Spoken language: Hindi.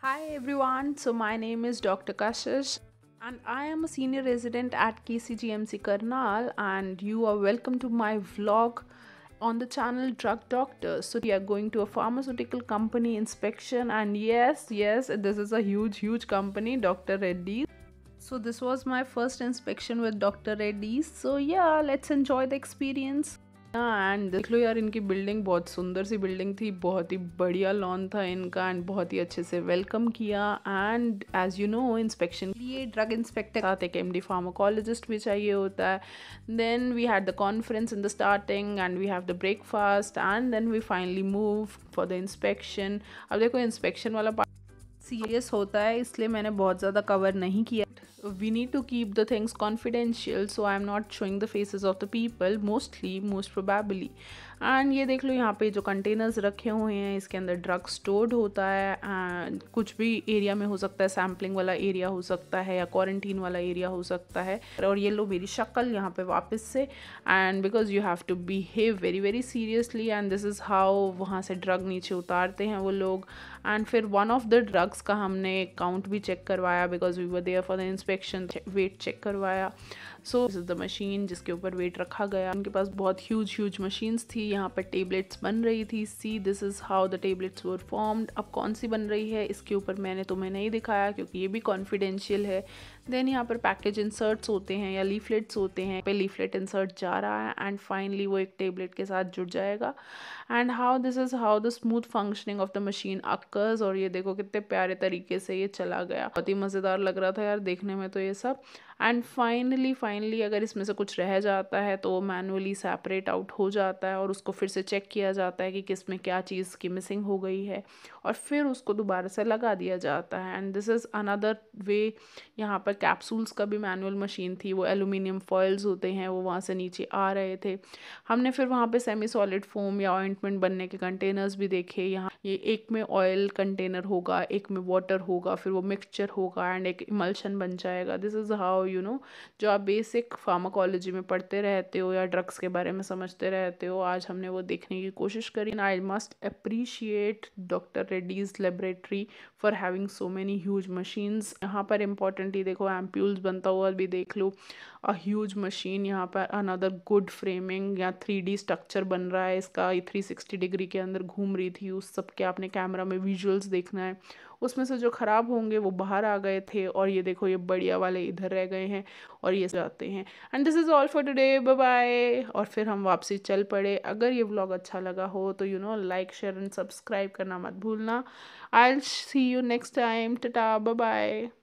Hi everyone, so my name is Dr. Kashish and I am a senior resident at KCGMC Karnal and you are welcome to my vlog on the channel Drug Doctor. So we are going to a pharmaceutical company inspection and yes, yes, this is a huge, huge company, Dr. Reddy. So this was my first inspection with Dr. Reddy. So yeah, let's enjoy the experience. And देख लो यार इनकी बिल्डिंग बहुत सुंदर सी बिल्डिंग थी बहुत ही बढ़िया लॉन था इनका एंड बहुत ही अच्छे से वेलकम किया and as you know inspection लिए ड्रग इंस्पेक्टर साथ एक एम डी फार्माकोलॉजिस्ट भी चाहिए होता है then we had the conference in the starting and we have the breakfast and then we finally move for the inspection अब देखो इंस्पेक्शन वाला पार्ट सीरियस होता है इसलिए मैंने बहुत ज़्यादा कवर नहीं किया need to keep the things confidential so I am not showing the faces of the people mostly most probably and ये देख लो यहाँ पे जो कंटेनर्स रखे हुए हैं इसके अंदर ड्रग स्टोर्ड होता है एंड कुछ भी एरिया में हो सकता है सैम्पलिंग वाला एरिया हो सकता है या क्वारंटीन वाला एरिया हो सकता है और ये लो मेरी शक्ल यहाँ पे वापस से and because you have to behave very very seriously and this is how वहाँ से ड्रग नीचे उतारते हैं वो लोग एंड फिर one of the drug box का हमने काउंट भी चेक करवाया because we were there for the inspection weight check करवाया so this is the machine जिसके ऊपर वेट रखा गया उनके पास बहुत ह्यूज ह्यूज मशीन्स थी यहाँ पर टेबलेट्स बन रही थी see this is how the tablets were formed अब कौन सी बन रही है इसके ऊपर मैंने तुम्हें नहीं दिखाया क्योंकि ये भी कॉन्फिडेंशियल है देन यहाँ पर पैकेज इंसर्ट्स होते हैं या लीफलेट्स होते हैं पे लीफलेट इंसर्ट जा रहा है एंड फाइनली वो एक टेबलेट के साथ जुड़ जाएगा and how this is how the smooth functioning of the machine occurs और ये देखो कितने प्यारे प्यारे तरीके से ये चला गया बहुत ही मज़ेदार लग रहा था यार देखने में तो ये सब एंड फाइनली फाइनली अगर इसमें से कुछ रह जाता है तो वो मैनुअली सेपरेट आउट हो जाता है और उसको फिर से चेक किया जाता है कि किस में क्या चीज़ की मिसिंग हो गई है और फिर उसको दोबारा से लगा दिया जाता है and this is another way यहाँ पर कैप्सूल्स का भी मैनुअल मशीन थी वो एलुमिनियम फॉयल्स होते हैं वो वहाँ से नीचे आ रहे थे हमने फिर वहाँ पर सेमी सॉलिड फोम या ऑइंटमेंट बनने के कंटेनर्स भी देखे यहाँ ये एक में ऑयल कंटेनर होगा एक में उसमें वाटर होगा फिर वो मिक्सचर होगा एंड एक इमल्शन बन जाएगा this is how you know जो आप बेसिक फार्माकोलॉजी में पढ़ते रहते हो या ड्रग्स के बारे में समझते रहते हो आज हमने वो देखने की कोशिश करी I must appreciate doctor Reddy's laboratory for having so many huge machines यहाँ पर इंपॉर्टेंटली देखो एम्प्यूल्स बनता हुआ भी देख लो अ ह्यूज मशीन यहाँ पर अनदर गुड फ्रेमिंग या थ्री डी स्ट्रक्चर बन रहा है इसका थ्री सिक्सटी डिग्री के अंदर घूम रही थी उस सब के आपने कैमरा में विजुअल्स देखना है उसमें से जो ख़राब होंगे वो बाहर आ गए थे और ये देखो ये बढ़िया वाले इधर रह गए हैं और ये जाते हैं and this is all for today bye और फिर हम वापसी चल पड़े अगर ये ब्लॉग अच्छा लगा हो तो you know like share and subscribe करना मत भूलना I see you next time tata bye